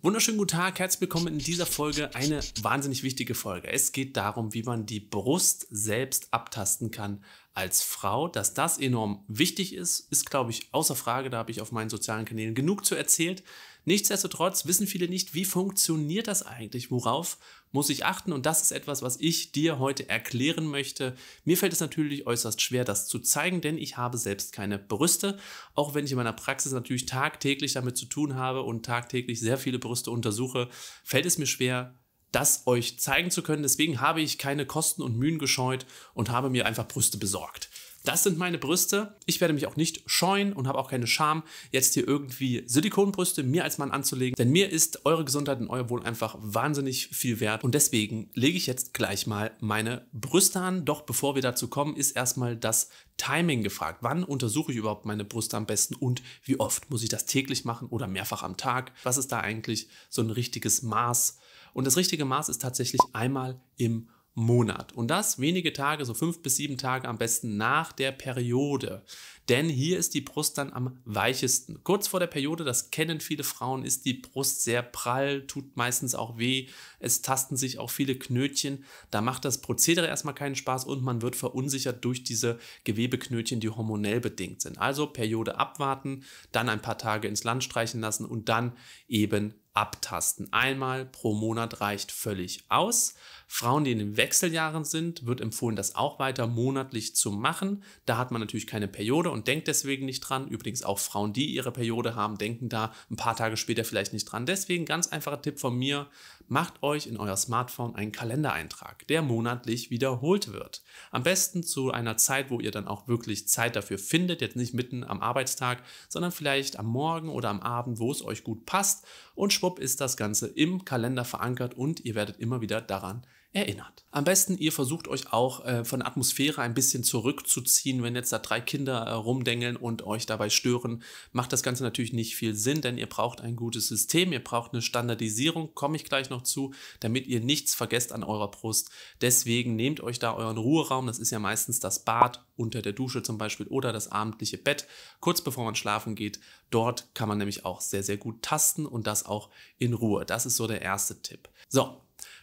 Wunderschönen guten Tag, herzlich willkommen in dieser Folge. Eine wahnsinnig wichtige Folge. Es geht darum, wie man die Brust selbst abtasten kann als Frau. Dass das enorm wichtig ist, ist, glaube ich, außer Frage. Da habe ich auf meinen sozialen Kanälen genug zu erzählt. Nichtsdestotrotz wissen viele nicht, wie funktioniert das eigentlich? Worauf muss ich achten? Und das ist etwas, was ich dir heute erklären möchte. Mir fällt es natürlich äußerst schwer, das zu zeigen, denn ich habe selbst keine Brüste. Auch wenn ich in meiner Praxis natürlich tagtäglich damit zu tun habe und tagtäglich sehr viele Brüste untersuche, fällt es mir schwer, das euch zeigen zu können. Deswegen habe ich keine Kosten und Mühen gescheut und habe mir einfach Brüste besorgt. Das sind meine Brüste. Ich werde mich auch nicht scheuen und habe auch keine Scham, jetzt hier irgendwie Silikonbrüste mir als Mann anzulegen, denn mir ist eure Gesundheit und euer Wohl einfach wahnsinnig viel wert und deswegen lege ich jetzt gleich mal meine Brüste an. Doch bevor wir dazu kommen, ist erstmal das Timing gefragt. Wann untersuche ich überhaupt meine Brüste am besten und wie oft? Muss ich das täglich machen oder mehrfach am Tag? Was ist da eigentlich so ein richtiges Maß? Und das richtige Maß ist tatsächlich einmal im Monat. Und das wenige Tage, so fünf bis sieben Tage am besten nach der Periode. Denn hier ist die Brust dann am weichesten. Kurz vor der Periode, das kennen viele Frauen, ist die Brust sehr prall, tut meistens auch weh. Es tasten sich auch viele Knötchen. Da macht das Prozedere erstmal keinen Spaß und man wird verunsichert durch diese Gewebeknötchen, die hormonell bedingt sind. Also Periode abwarten, dann ein paar Tage ins Land streichen lassen und dann eben abtasten. Einmal pro Monat reicht völlig aus. Frauen, die in den Wechseljahren sind, wird empfohlen, das auch weiter monatlich zu machen. Da hat man natürlich keine Periode und denkt deswegen nicht dran. Übrigens auch Frauen, die ihre Periode haben, denken da ein paar Tage später vielleicht nicht dran. Deswegen ganz einfacher Tipp von mir, macht euch in euer Smartphone einen Kalendereintrag, der monatlich wiederholt wird. Am besten zu einer Zeit, wo ihr dann auch wirklich Zeit dafür findet, jetzt nicht mitten am Arbeitstag, sondern vielleicht am Morgen oder am Abend, wo es euch gut passt. Und schwupp ist das Ganze im Kalender verankert und ihr werdet immer wieder daran erinnert. Am besten, ihr versucht euch auch äh, von Atmosphäre ein bisschen zurückzuziehen, wenn jetzt da drei Kinder äh, rumdengeln und euch dabei stören, macht das Ganze natürlich nicht viel Sinn, denn ihr braucht ein gutes System, ihr braucht eine Standardisierung, komme ich gleich noch zu, damit ihr nichts vergesst an eurer Brust. Deswegen nehmt euch da euren Ruheraum, das ist ja meistens das Bad unter der Dusche zum Beispiel oder das abendliche Bett, kurz bevor man schlafen geht. Dort kann man nämlich auch sehr, sehr gut tasten und das auch in Ruhe. Das ist so der erste Tipp. So,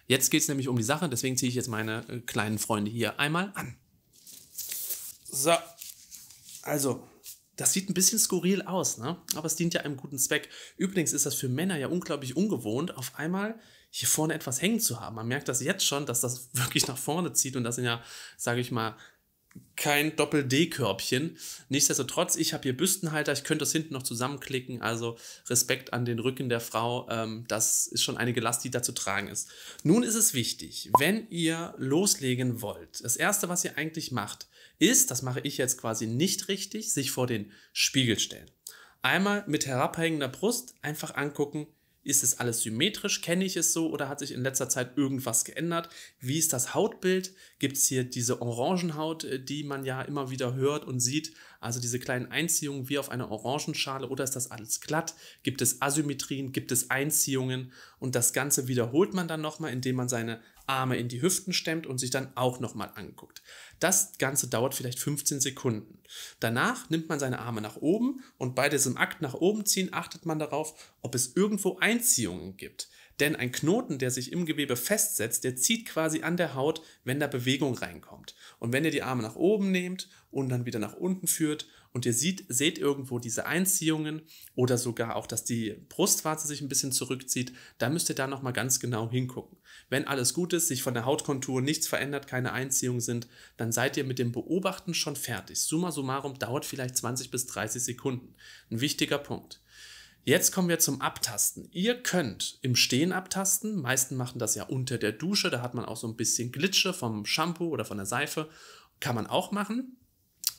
Jetzt geht es nämlich um die Sache, deswegen ziehe ich jetzt meine äh, kleinen Freunde hier einmal an. So, also, das sieht ein bisschen skurril aus, ne? aber es dient ja einem guten Zweck. Übrigens ist das für Männer ja unglaublich ungewohnt, auf einmal hier vorne etwas hängen zu haben. Man merkt das jetzt schon, dass das wirklich nach vorne zieht und das sind ja, sage ich mal, kein Doppel-D-Körbchen. Nichtsdestotrotz, ich habe hier Büstenhalter, ich könnte das hinten noch zusammenklicken. Also Respekt an den Rücken der Frau. Ähm, das ist schon einige Last, die da zu tragen ist. Nun ist es wichtig, wenn ihr loslegen wollt, das Erste, was ihr eigentlich macht, ist, das mache ich jetzt quasi nicht richtig, sich vor den Spiegel stellen. Einmal mit herabhängender Brust einfach angucken, ist es alles symmetrisch? Kenne ich es so oder hat sich in letzter Zeit irgendwas geändert? Wie ist das Hautbild? Gibt es hier diese Orangenhaut, äh, die man ja immer wieder hört und sieht? Also diese kleinen Einziehungen wie auf einer Orangenschale oder ist das alles glatt? Gibt es Asymmetrien? Gibt es Einziehungen? Und das Ganze wiederholt man dann nochmal, indem man seine Arme in die Hüften stemmt und sich dann auch nochmal anguckt. Das Ganze dauert vielleicht 15 Sekunden. Danach nimmt man seine Arme nach oben und bei diesem Akt nach oben ziehen achtet man darauf, ob es irgendwo Einziehungen gibt. Denn ein Knoten, der sich im Gewebe festsetzt, der zieht quasi an der Haut, wenn da Bewegung reinkommt. Und wenn ihr die Arme nach oben nehmt und dann wieder nach unten führt, und ihr sieht, seht irgendwo diese Einziehungen oder sogar auch, dass die Brustwarze sich ein bisschen zurückzieht, dann müsst ihr da nochmal ganz genau hingucken. Wenn alles gut ist, sich von der Hautkontur nichts verändert, keine Einziehungen sind, dann seid ihr mit dem Beobachten schon fertig. Summa summarum dauert vielleicht 20 bis 30 Sekunden. Ein wichtiger Punkt. Jetzt kommen wir zum Abtasten. Ihr könnt im Stehen abtasten. Meisten machen das ja unter der Dusche. Da hat man auch so ein bisschen Glitsche vom Shampoo oder von der Seife. Kann man auch machen.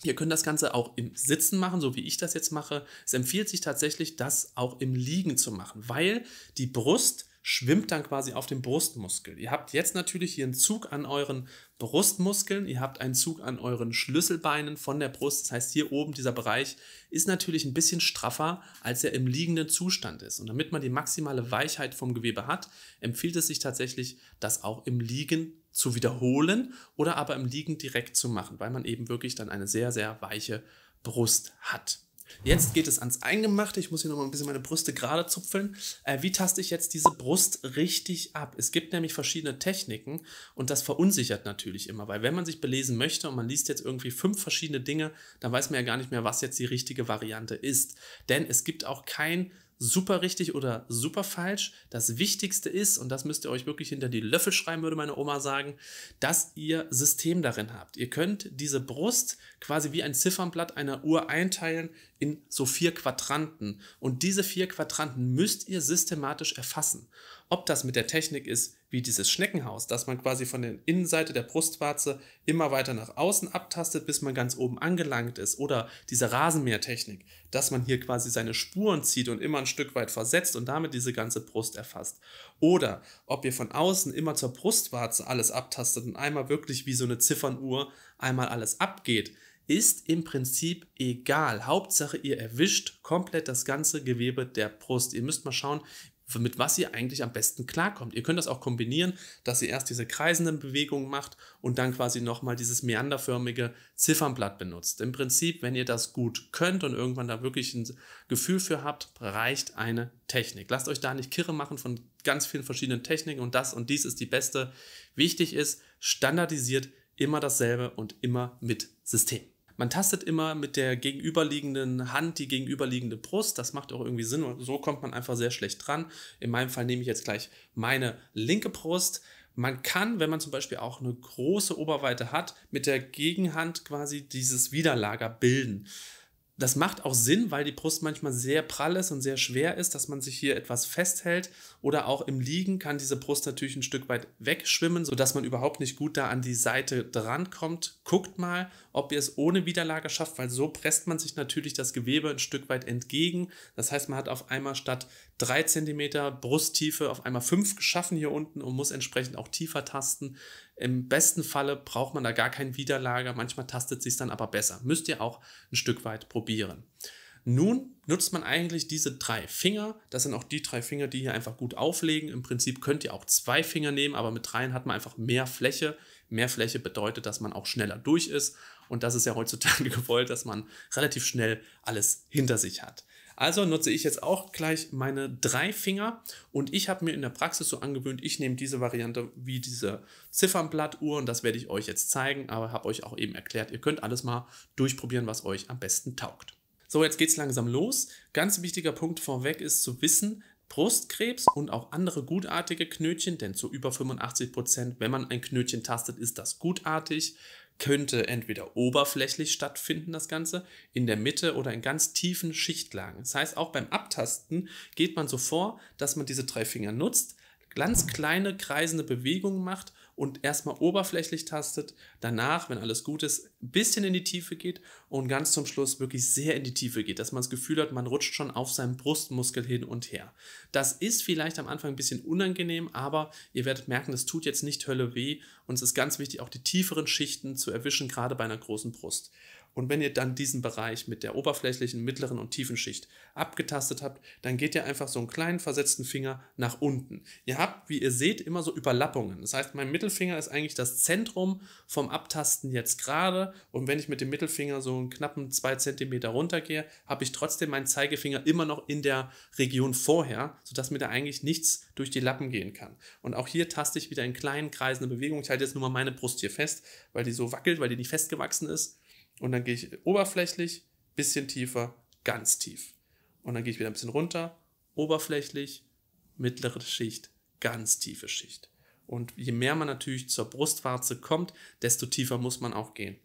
Ihr könnt das Ganze auch im Sitzen machen, so wie ich das jetzt mache. Es empfiehlt sich tatsächlich, das auch im Liegen zu machen, weil die Brust schwimmt dann quasi auf dem Brustmuskel. Ihr habt jetzt natürlich hier einen Zug an euren Brustmuskeln, ihr habt einen Zug an euren Schlüsselbeinen von der Brust. Das heißt, hier oben dieser Bereich ist natürlich ein bisschen straffer, als er im liegenden Zustand ist. Und damit man die maximale Weichheit vom Gewebe hat, empfiehlt es sich tatsächlich, das auch im Liegen zu wiederholen oder aber im Liegen direkt zu machen, weil man eben wirklich dann eine sehr, sehr weiche Brust hat. Jetzt geht es ans Eingemachte. Ich muss hier nochmal ein bisschen meine Brüste gerade zupfeln. Äh, wie taste ich jetzt diese Brust richtig ab? Es gibt nämlich verschiedene Techniken und das verunsichert natürlich immer, weil wenn man sich belesen möchte und man liest jetzt irgendwie fünf verschiedene Dinge, dann weiß man ja gar nicht mehr, was jetzt die richtige Variante ist. Denn es gibt auch kein super richtig oder super falsch. Das Wichtigste ist, und das müsst ihr euch wirklich hinter die Löffel schreiben, würde meine Oma sagen, dass ihr System darin habt. Ihr könnt diese Brust quasi wie ein Ziffernblatt einer Uhr einteilen in so vier Quadranten. Und diese vier Quadranten müsst ihr systematisch erfassen. Ob das mit der Technik ist, wie dieses Schneckenhaus, dass man quasi von der Innenseite der Brustwarze immer weiter nach außen abtastet, bis man ganz oben angelangt ist, oder diese Rasenmähertechnik, dass man hier quasi seine Spuren zieht und immer ein Stück weit versetzt und damit diese ganze Brust erfasst. Oder ob ihr von außen immer zur Brustwarze alles abtastet und einmal wirklich wie so eine Ziffernuhr einmal alles abgeht, ist im Prinzip egal. Hauptsache, ihr erwischt komplett das ganze Gewebe der Brust. Ihr müsst mal schauen, mit was ihr eigentlich am besten klarkommt. Ihr könnt das auch kombinieren, dass ihr erst diese kreisenden Bewegungen macht und dann quasi nochmal dieses meanderförmige Ziffernblatt benutzt. Im Prinzip, wenn ihr das gut könnt und irgendwann da wirklich ein Gefühl für habt, reicht eine Technik. Lasst euch da nicht kirre machen von ganz vielen verschiedenen Techniken und das und dies ist die beste. Wichtig ist, standardisiert immer dasselbe und immer mit System. Man tastet immer mit der gegenüberliegenden Hand die gegenüberliegende Brust. Das macht auch irgendwie Sinn und so kommt man einfach sehr schlecht dran. In meinem Fall nehme ich jetzt gleich meine linke Brust. Man kann, wenn man zum Beispiel auch eine große Oberweite hat, mit der Gegenhand quasi dieses Widerlager bilden das macht auch Sinn, weil die Brust manchmal sehr prall ist und sehr schwer ist, dass man sich hier etwas festhält oder auch im Liegen kann diese Brust natürlich ein Stück weit wegschwimmen, sodass man überhaupt nicht gut da an die Seite drankommt. Guckt mal, ob ihr es ohne Widerlage schafft, weil so presst man sich natürlich das Gewebe ein Stück weit entgegen. Das heißt, man hat auf einmal statt 3 cm Brusttiefe auf einmal 5 geschaffen hier unten und muss entsprechend auch tiefer tasten. Im besten Falle braucht man da gar kein Widerlager, manchmal tastet sich dann aber besser. Müsst ihr auch ein Stück weit probieren. Nun nutzt man eigentlich diese drei Finger. Das sind auch die drei Finger, die hier einfach gut auflegen. Im Prinzip könnt ihr auch zwei Finger nehmen, aber mit dreien hat man einfach mehr Fläche. Mehr Fläche bedeutet, dass man auch schneller durch ist. Und das ist ja heutzutage gewollt, dass man relativ schnell alles hinter sich hat. Also nutze ich jetzt auch gleich meine drei Finger und ich habe mir in der Praxis so angewöhnt, ich nehme diese Variante wie diese Ziffernblattuhr und das werde ich euch jetzt zeigen, aber habe euch auch eben erklärt, ihr könnt alles mal durchprobieren, was euch am besten taugt. So, jetzt geht es langsam los. Ganz wichtiger Punkt vorweg ist zu wissen, Brustkrebs und auch andere gutartige Knötchen, denn zu über 85 Prozent, wenn man ein Knötchen tastet, ist das gutartig könnte entweder oberflächlich stattfinden, das Ganze, in der Mitte oder in ganz tiefen Schichtlagen. Das heißt, auch beim Abtasten geht man so vor, dass man diese drei Finger nutzt, ganz kleine kreisende Bewegungen macht und erstmal oberflächlich tastet, danach, wenn alles gut ist, ein bisschen in die Tiefe geht und ganz zum Schluss wirklich sehr in die Tiefe geht, dass man das Gefühl hat, man rutscht schon auf seinem Brustmuskel hin und her. Das ist vielleicht am Anfang ein bisschen unangenehm, aber ihr werdet merken, das tut jetzt nicht Hölle weh und es ist ganz wichtig, auch die tieferen Schichten zu erwischen, gerade bei einer großen Brust. Und wenn ihr dann diesen Bereich mit der oberflächlichen, mittleren und tiefen Schicht abgetastet habt, dann geht ihr einfach so einen kleinen versetzten Finger nach unten. Ihr habt, wie ihr seht, immer so Überlappungen. Das heißt, mein Mittelfinger ist eigentlich das Zentrum vom Abtasten jetzt gerade. Und wenn ich mit dem Mittelfinger so einen knappen 2 cm runtergehe, habe ich trotzdem meinen Zeigefinger immer noch in der Region vorher, sodass mir da eigentlich nichts durch die Lappen gehen kann. Und auch hier taste ich wieder in kleinen Kreisen eine Bewegung. Ich halte jetzt nur mal meine Brust hier fest, weil die so wackelt, weil die nicht festgewachsen ist. Und dann gehe ich oberflächlich, bisschen tiefer, ganz tief. Und dann gehe ich wieder ein bisschen runter, oberflächlich, mittlere Schicht, ganz tiefe Schicht. Und je mehr man natürlich zur Brustwarze kommt, desto tiefer muss man auch gehen.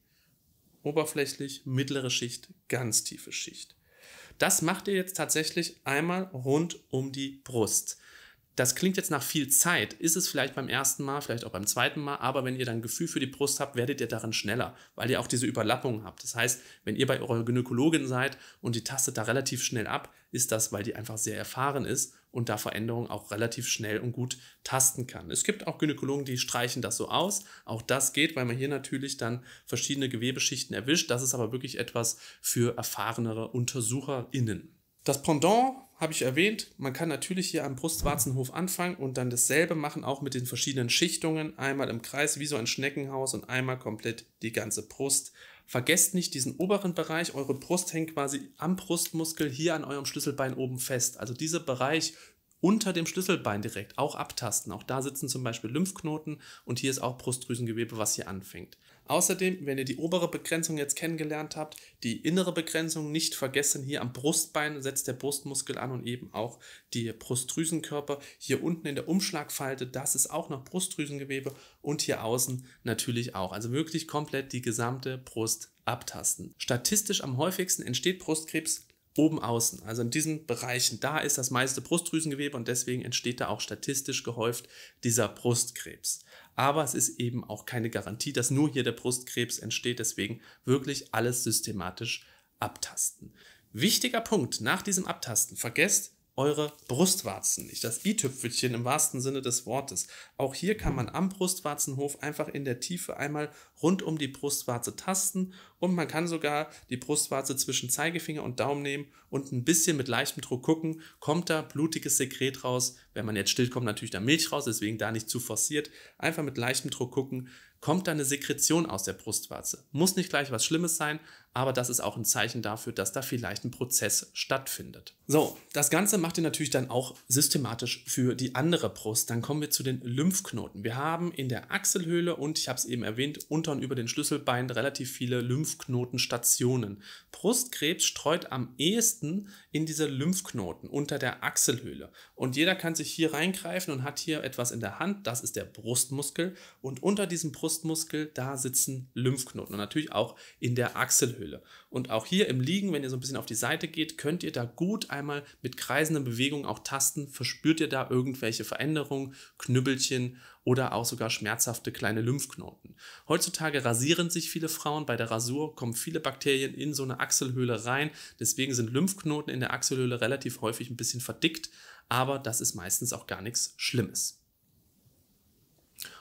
Oberflächlich, mittlere Schicht, ganz tiefe Schicht. Das macht ihr jetzt tatsächlich einmal rund um die Brust das klingt jetzt nach viel Zeit, ist es vielleicht beim ersten Mal, vielleicht auch beim zweiten Mal, aber wenn ihr dann Gefühl für die Brust habt, werdet ihr darin schneller, weil ihr auch diese Überlappung habt. Das heißt, wenn ihr bei eurer Gynäkologin seid und die tastet da relativ schnell ab, ist das, weil die einfach sehr erfahren ist und da Veränderungen auch relativ schnell und gut tasten kann. Es gibt auch Gynäkologen, die streichen das so aus. Auch das geht, weil man hier natürlich dann verschiedene Gewebeschichten erwischt. Das ist aber wirklich etwas für erfahrenere UntersucherInnen. Das Pendant habe ich erwähnt, man kann natürlich hier am Brustwarzenhof anfangen und dann dasselbe machen, auch mit den verschiedenen Schichtungen, einmal im Kreis wie so ein Schneckenhaus und einmal komplett die ganze Brust. Vergesst nicht diesen oberen Bereich, eure Brust hängt quasi am Brustmuskel hier an eurem Schlüsselbein oben fest. Also dieser Bereich unter dem Schlüsselbein direkt auch abtasten. Auch da sitzen zum Beispiel Lymphknoten und hier ist auch Brustdrüsengewebe, was hier anfängt. Außerdem, wenn ihr die obere Begrenzung jetzt kennengelernt habt, die innere Begrenzung nicht vergessen. Hier am Brustbein setzt der Brustmuskel an und eben auch die Brustdrüsenkörper. Hier unten in der Umschlagfalte, das ist auch noch Brustdrüsengewebe und hier außen natürlich auch. Also wirklich komplett die gesamte Brust abtasten. Statistisch am häufigsten entsteht Brustkrebs oben außen. Also in diesen Bereichen, da ist das meiste Brustdrüsengewebe und deswegen entsteht da auch statistisch gehäuft dieser Brustkrebs. Aber es ist eben auch keine Garantie, dass nur hier der Brustkrebs entsteht. Deswegen wirklich alles systematisch abtasten. Wichtiger Punkt nach diesem Abtasten. Vergesst eure Brustwarzen nicht. Das i-Tüpfelchen im wahrsten Sinne des Wortes. Auch hier kann man am Brustwarzenhof einfach in der Tiefe einmal rund um die Brustwarze tasten und man kann sogar die Brustwarze zwischen Zeigefinger und Daumen nehmen und ein bisschen mit leichtem Druck gucken, kommt da blutiges Sekret raus. Wenn man jetzt stillt, kommt natürlich da Milch raus, deswegen da nicht zu forciert. Einfach mit leichtem Druck gucken, kommt da eine Sekretion aus der Brustwarze. Muss nicht gleich was Schlimmes sein, aber das ist auch ein Zeichen dafür, dass da vielleicht ein Prozess stattfindet. So, das Ganze macht ihr natürlich dann auch systematisch für die andere Brust. Dann kommen wir zu den Lymphknoten. Wir haben in der Achselhöhle und ich habe es eben erwähnt, unter und über den Schlüsselbeinen relativ viele Lymphknotenstationen. Brustkrebs streut am ehesten in diese Lymphknoten unter der Achselhöhle. Und jeder kann sich hier reingreifen und hat hier etwas in der Hand. Das ist der Brustmuskel. Und unter diesem Brustmuskel, da sitzen Lymphknoten. Und natürlich auch in der Achselhöhle. Achselhöhle. Und auch hier im Liegen, wenn ihr so ein bisschen auf die Seite geht, könnt ihr da gut einmal mit kreisenden Bewegungen auch tasten, verspürt ihr da irgendwelche Veränderungen, Knüppelchen oder auch sogar schmerzhafte kleine Lymphknoten. Heutzutage rasieren sich viele Frauen, bei der Rasur kommen viele Bakterien in so eine Achselhöhle rein, deswegen sind Lymphknoten in der Achselhöhle relativ häufig ein bisschen verdickt, aber das ist meistens auch gar nichts Schlimmes.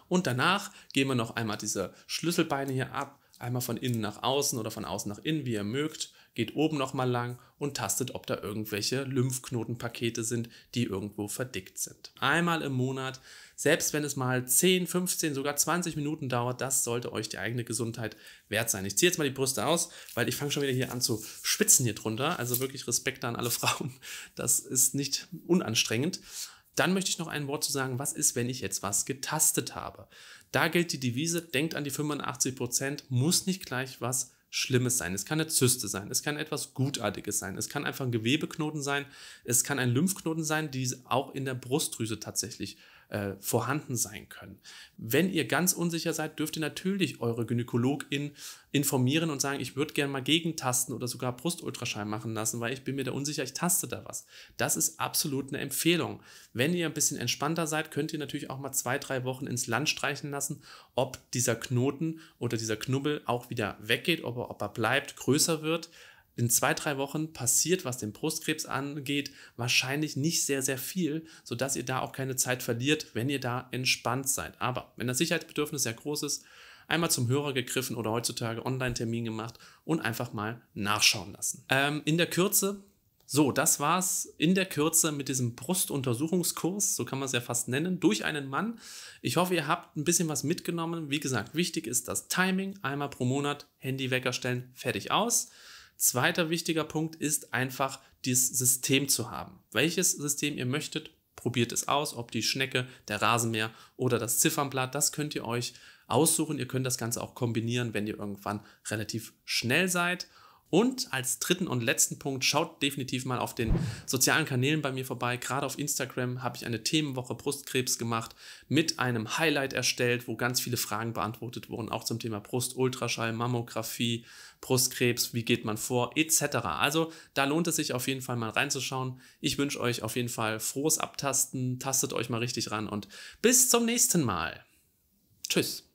Und danach gehen wir noch einmal diese Schlüsselbeine hier ab, einmal von innen nach außen oder von außen nach innen, wie ihr mögt, geht oben nochmal lang und tastet, ob da irgendwelche Lymphknotenpakete sind, die irgendwo verdickt sind. Einmal im Monat, selbst wenn es mal 10, 15, sogar 20 Minuten dauert, das sollte euch die eigene Gesundheit wert sein. Ich ziehe jetzt mal die Brüste aus, weil ich fange schon wieder hier an zu schwitzen hier drunter. Also wirklich Respekt an alle Frauen. Das ist nicht unanstrengend. Dann möchte ich noch ein Wort zu sagen, was ist, wenn ich jetzt was getastet habe? Da gilt die Devise, denkt an die 85%, Prozent, muss nicht gleich was Schlimmes sein. Es kann eine Zyste sein, es kann etwas Gutartiges sein, es kann einfach ein Gewebeknoten sein, es kann ein Lymphknoten sein, die auch in der Brustdrüse tatsächlich äh, vorhanden sein können. Wenn ihr ganz unsicher seid, dürft ihr natürlich eure Gynäkologin informieren und sagen, ich würde gerne mal gegentasten oder sogar Brustultraschall machen lassen, weil ich bin mir da unsicher, ich taste da was. Das ist absolut eine Empfehlung. Wenn ihr ein bisschen entspannter seid, könnt ihr natürlich auch mal zwei, drei Wochen ins Land streichen lassen, ob dieser Knoten oder dieser Knubbel auch wieder weggeht, ob er, ob er bleibt, größer wird in zwei, drei Wochen passiert, was den Brustkrebs angeht, wahrscheinlich nicht sehr, sehr viel, sodass ihr da auch keine Zeit verliert, wenn ihr da entspannt seid. Aber wenn das Sicherheitsbedürfnis sehr groß ist, einmal zum Hörer gegriffen oder heutzutage Online-Termin gemacht und einfach mal nachschauen lassen. Ähm, in der Kürze, so, das war's in der Kürze mit diesem Brustuntersuchungskurs, so kann man es ja fast nennen, durch einen Mann. Ich hoffe, ihr habt ein bisschen was mitgenommen. Wie gesagt, wichtig ist das Timing, einmal pro Monat Handy Wecker stellen, fertig aus. Zweiter wichtiger Punkt ist einfach, dieses System zu haben. Welches System ihr möchtet, probiert es aus, ob die Schnecke, der Rasenmäher oder das Ziffernblatt, das könnt ihr euch aussuchen. Ihr könnt das Ganze auch kombinieren, wenn ihr irgendwann relativ schnell seid. Und als dritten und letzten Punkt, schaut definitiv mal auf den sozialen Kanälen bei mir vorbei. Gerade auf Instagram habe ich eine Themenwoche Brustkrebs gemacht, mit einem Highlight erstellt, wo ganz viele Fragen beantwortet wurden, auch zum Thema Brust, Ultraschall, Mammographie, Brustkrebs, wie geht man vor, etc. Also da lohnt es sich auf jeden Fall mal reinzuschauen. Ich wünsche euch auf jeden Fall frohes Abtasten, tastet euch mal richtig ran und bis zum nächsten Mal. Tschüss.